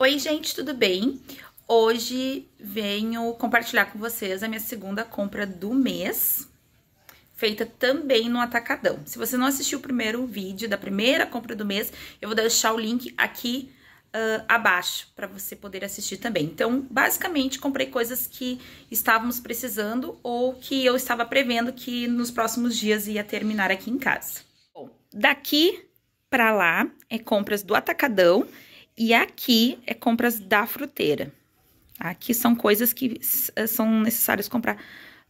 Oi, gente, tudo bem? Hoje venho compartilhar com vocês a minha segunda compra do mês, feita também no Atacadão. Se você não assistiu o primeiro vídeo da primeira compra do mês, eu vou deixar o link aqui uh, abaixo para você poder assistir também. Então, basicamente, comprei coisas que estávamos precisando ou que eu estava prevendo que nos próximos dias ia terminar aqui em casa. Bom, daqui para lá é compras do Atacadão e aqui é compras da fruteira. Aqui são coisas que eh, são necessárias comprar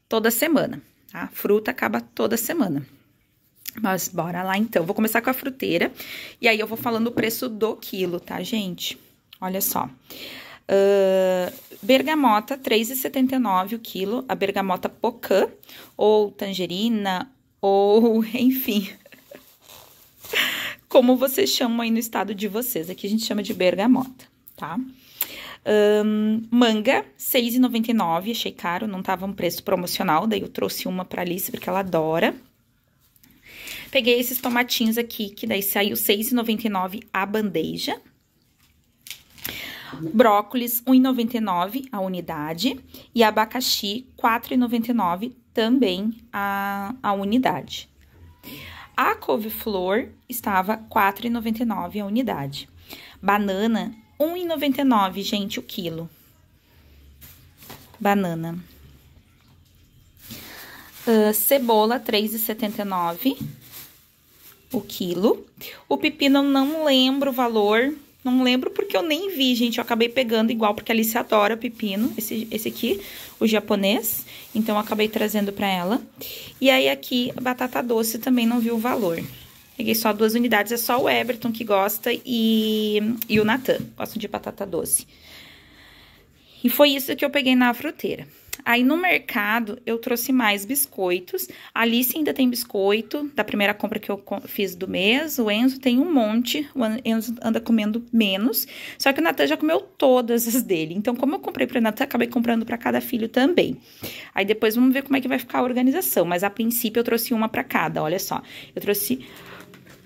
toda semana. A tá? fruta acaba toda semana. Mas bora lá então. Vou começar com a fruteira. E aí eu vou falando o preço do quilo, tá, gente? Olha só. Uh, bergamota, R$3,79 o quilo. A bergamota pocã, ou tangerina, ou enfim como vocês chamam aí no estado de vocês. Aqui a gente chama de bergamota, tá? Um, manga, R$ 6,99, achei caro, não tava um preço promocional, daí eu trouxe uma pra Alice, porque ela adora. Peguei esses tomatinhos aqui, que daí saiu R$ 6,99 a bandeja. Brócolis, R$ 1,99 a unidade. E abacaxi, R$ 4,99 também a, a unidade. A couve-flor estava R$ 4,99 a unidade. Banana, R$ 1,99, gente, o quilo. Banana. Uh, cebola, R$ 3,79 o quilo. O pepino, não lembro o valor, não lembro porque eu nem vi, gente. Eu acabei pegando igual, porque a Alice adora pepino, esse, esse aqui, o japonês. Então, eu acabei trazendo pra ela. E aí, aqui, batata doce também não viu o valor. Peguei só duas unidades, é só o Everton que gosta e, e o Natan, gostam de batata doce. E foi isso que eu peguei na fruteira. Aí no mercado eu trouxe mais biscoitos. A Alice ainda tem biscoito da primeira compra que eu fiz do mês. O Enzo tem um monte. O Enzo anda comendo menos. Só que o Natan já comeu todas as dele. Então, como eu comprei para o Natan, acabei comprando para cada filho também. Aí depois vamos ver como é que vai ficar a organização. Mas a princípio eu trouxe uma para cada. Olha só. Eu trouxe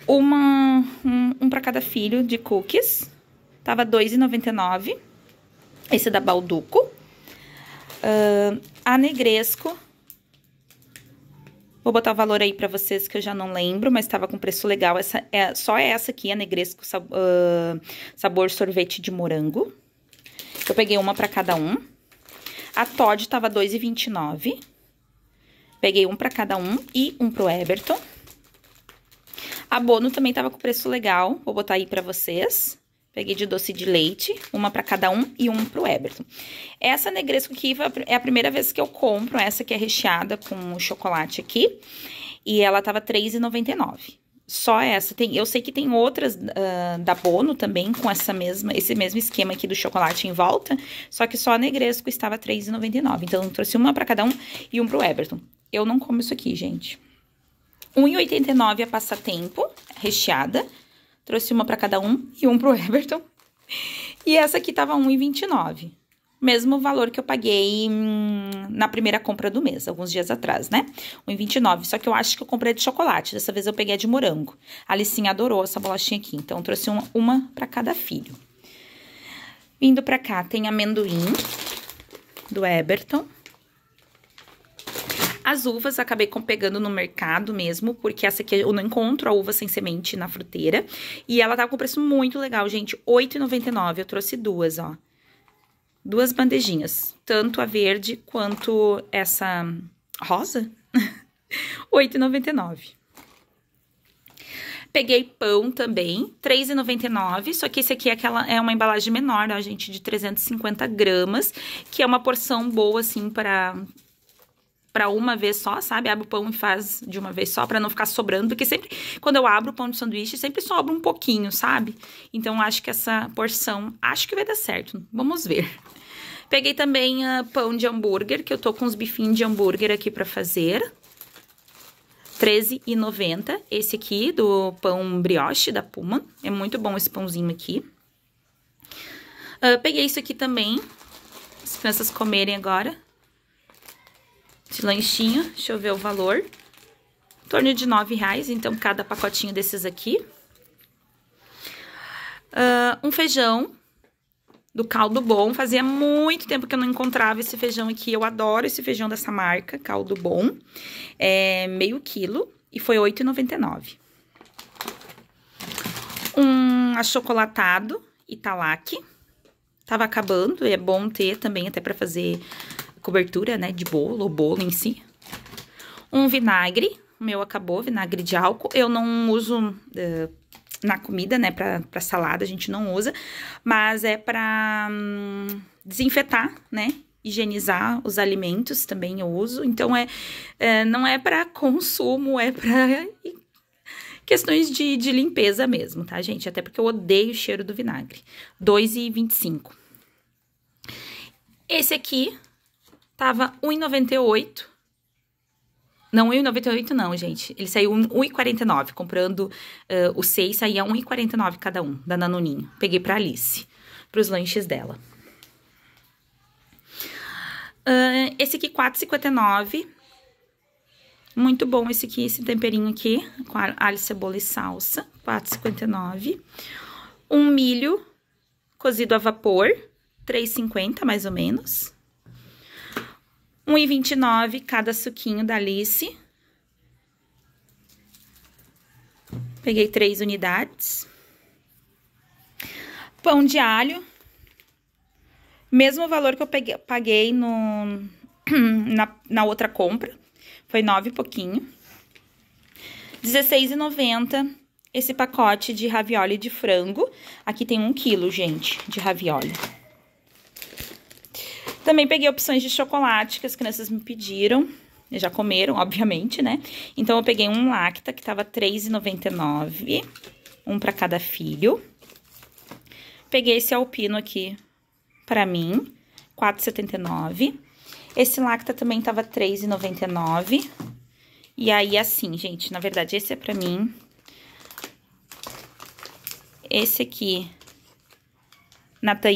uma um, um para cada filho de cookies. Tava R$2,99. Esse é da Balduco uh, a Negresco. Vou botar o valor aí pra vocês que eu já não lembro, mas tava com preço legal. Essa é, só é essa aqui, a Negresco sab, uh, sabor sorvete de morango. Eu peguei uma pra cada um. A Todd tava R$2,29. Peguei um pra cada um e um pro Eberton. A Bono também tava com preço legal, vou botar aí pra vocês. Peguei de doce de leite, uma para cada um e um pro Eberton. Essa Negresco aqui é a primeira vez que eu compro, essa que é recheada com chocolate aqui. E ela tava R$3,99. Só essa. Tem, eu sei que tem outras uh, da Bono também, com essa mesma, esse mesmo esquema aqui do chocolate em volta. Só que só a Negresco estava R$3,99. Então, eu trouxe uma para cada um e um pro Eberton. Eu não como isso aqui, gente. R$1,89 a é passatempo, recheada. Trouxe uma para cada um e um pro Everton. E essa aqui tava 1,29. Mesmo valor que eu paguei hum, na primeira compra do mês, alguns dias atrás, né? 1,29. Só que eu acho que eu comprei de chocolate. Dessa vez eu peguei de morango. A Alicinha adorou essa bolachinha aqui. Então, trouxe uma, uma para cada filho. Vindo pra cá, tem amendoim do Eberton. As uvas acabei pegando no mercado mesmo, porque essa aqui eu não encontro a uva sem semente na fruteira. E ela tava com preço muito legal, gente, R$8,99. Eu trouxe duas, ó. Duas bandejinhas, tanto a verde quanto essa rosa. R$8,99. Peguei pão também, R$3,99, só que esse aqui é, aquela, é uma embalagem menor, né, gente, de 350 gramas, que é uma porção boa, assim, para para uma vez só, sabe? Abre o pão e faz de uma vez só para não ficar sobrando, porque sempre quando eu abro o pão de sanduíche, sempre sobra um pouquinho, sabe? Então acho que essa porção, acho que vai dar certo. Vamos ver. Peguei também uh, pão de hambúrguer, que eu tô com uns bifinhos de hambúrguer aqui para fazer. R$13,90 esse aqui do pão brioche da Puma. É muito bom esse pãozinho aqui. Uh, peguei isso aqui também. As crianças comerem agora de lanchinho. Deixa eu ver o valor. Em torno de 9 reais, então, cada pacotinho desses aqui. Uh, um feijão do Caldo Bom. Fazia muito tempo que eu não encontrava esse feijão aqui. Eu adoro esse feijão dessa marca, Caldo Bom. É meio quilo e foi R$ 8,99. Um achocolatado Italac. Tava acabando, é bom ter também até para fazer cobertura, né, de bolo, ou bolo em si. Um vinagre, o meu acabou, vinagre de álcool. Eu não uso uh, na comida, né, pra, pra salada, a gente não usa, mas é pra hum, desinfetar, né, higienizar os alimentos também eu uso. Então, é, é não é para consumo, é para questões de, de limpeza mesmo, tá, gente? Até porque eu odeio o cheiro do vinagre. 2,25. Esse aqui Tava 1,98. Não, 1,98 não, gente. Ele saiu 1,49. Comprando uh, eh, os seis, saía 1,49 cada um, da Nanoninho. Peguei pra Alice, pros lanches dela. Uh, esse aqui, 4,59. Muito bom esse aqui, esse temperinho aqui, com alho, cebola e salsa, 4,59. Um milho cozido a vapor, 3,50 mais ou menos. 1,29 cada suquinho da Alice. Peguei três unidades. Pão de alho. Mesmo valor que eu peguei, paguei no, na, na outra compra. Foi nove e pouquinho. R$16,90 esse pacote de ravioli de frango. Aqui tem um quilo, gente, de ravioli. Também peguei opções de chocolate que as crianças me pediram. Já comeram, obviamente, né? Então, eu peguei um Lacta, que tava R$3,99. Um para cada filho. Peguei esse Alpino aqui para mim, R$4,79. Esse Lacta também tava R$3,99. E aí, assim, gente, na verdade, esse é pra mim. Esse aqui, Nata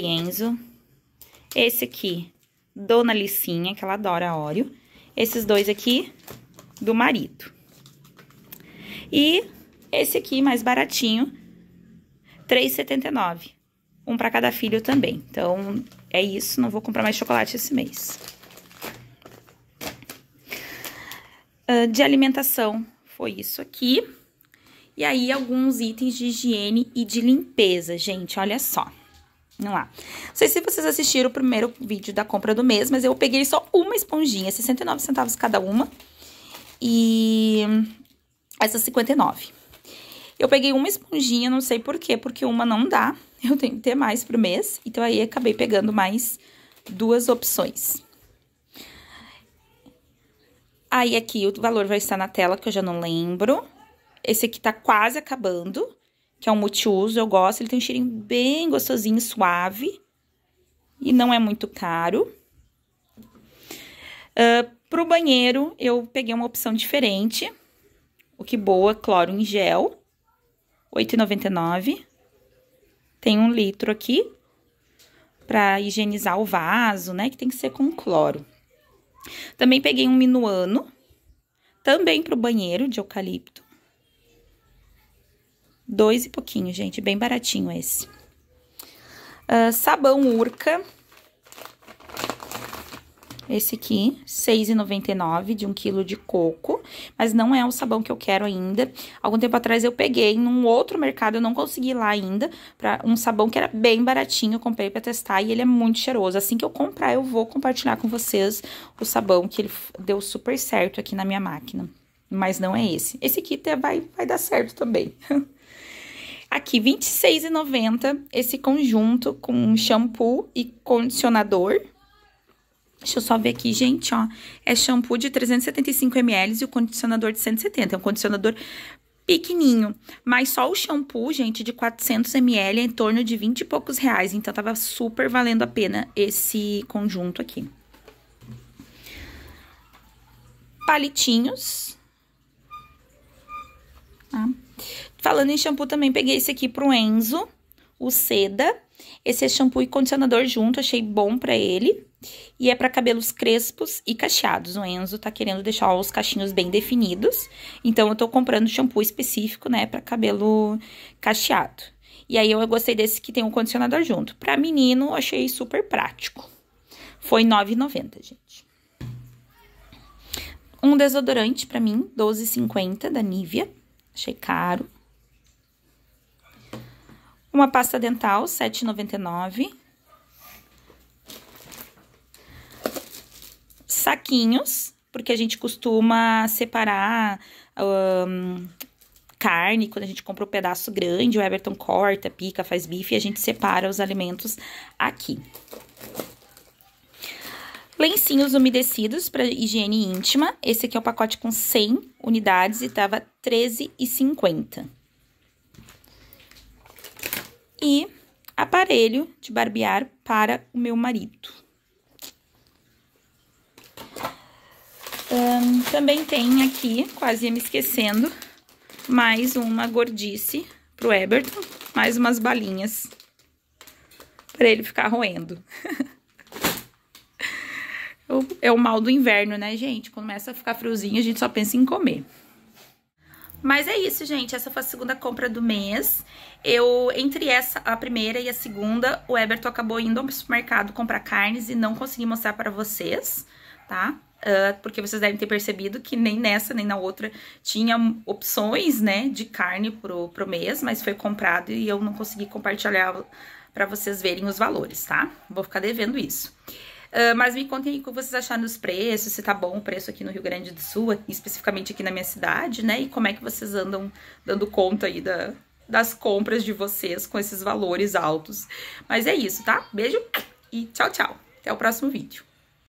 Esse aqui, Dona Licinha, que ela adora óleo. Esses dois aqui, do marido. E esse aqui, mais baratinho, R$3,79. Um para cada filho também. Então, é isso. Não vou comprar mais chocolate esse mês. Ah, de alimentação, foi isso aqui. E aí, alguns itens de higiene e de limpeza, gente. Olha só. Não há. Não sei se vocês assistiram o primeiro vídeo da compra do mês, mas eu peguei só uma esponjinha, 69 centavos cada uma. E essa 59. Eu peguei uma esponjinha, não sei por quê, porque uma não dá. Eu tenho que ter mais pro mês, então aí acabei pegando mais duas opções. Aí aqui o valor vai estar na tela, que eu já não lembro. Esse aqui tá quase acabando que é um multiuso, eu gosto. Ele tem um cheirinho bem gostosinho, suave. E não é muito caro. Uh, ah, para o banheiro, eu peguei uma opção diferente. O que boa, cloro em gel. R$ 8,99. Tem um litro aqui para higienizar o vaso, né? Que tem que ser com cloro. Também peguei um minuano, também para o banheiro de eucalipto. Dois e pouquinho, gente. Bem baratinho esse. Uh, sabão Urca. Esse aqui, R$6,99 de um quilo de coco, mas não é o sabão que eu quero ainda. Algum tempo atrás eu peguei num outro mercado, eu não consegui lá ainda, para um sabão que era bem baratinho, eu comprei para testar e ele é muito cheiroso. Assim que eu comprar, eu vou compartilhar com vocês o sabão que ele deu super certo aqui na minha máquina. Mas não é esse. Esse aqui vai, vai dar certo também. Aqui, R$26,90 esse conjunto com shampoo e condicionador. Deixa eu só ver aqui, gente, ó. É shampoo de 375 ml e o condicionador de 170. É um condicionador pequenininho. Mas só o shampoo, gente, de 400 ml é em torno de 20 e poucos reais. Então, tava super valendo a pena esse conjunto aqui. Palitinhos Falando em shampoo também, peguei esse aqui pro Enzo, o Seda. Esse é shampoo e condicionador junto, achei bom pra ele. E é para cabelos crespos e cacheados. O Enzo tá querendo deixar os cachinhos bem definidos. Então, eu tô comprando shampoo específico, né, pra cabelo cacheado. E aí, eu gostei desse que tem um condicionador junto. Pra menino, achei super prático. Foi R$ 9,90, gente. Um desodorante pra mim, R$ 12,50 da Nivea. Achei caro. Uma pasta dental, R$ 7,99. Saquinhos, porque a gente costuma separar um, carne, quando a gente compra um pedaço grande, o Everton corta, pica, faz bife e a gente separa os alimentos aqui. Lencinhos umedecidos para higiene íntima. Esse aqui é o um pacote com 100 unidades e estava R$ 13,50 e aparelho de barbear para o meu marido. Um, também tem aqui, quase ia me esquecendo, mais uma gordice pro Eberton, mais umas balinhas para ele ficar roendo. é o mal do inverno, né, gente? Começa a ficar friozinho, a gente só pensa em comer. Mas é isso, gente. Essa foi a segunda compra do mês. Eu, entre essa, a primeira e a segunda, o Eberton acabou indo ao supermercado comprar carnes e não consegui mostrar para vocês, tá? Uh, porque vocês devem ter percebido que nem nessa nem na outra tinha opções, né, de carne pro, pro mês, mas foi comprado e eu não consegui compartilhar para vocês verem os valores, tá? Vou ficar devendo isso. Ah, mas me contem aí o que vocês acharam dos preços, se tá bom o preço aqui no Rio Grande do Sul, especificamente aqui na minha cidade, né? E como é que vocês andam dando conta aí da, das compras de vocês com esses valores altos. Mas é isso, tá? Beijo e tchau, tchau. Até o próximo vídeo.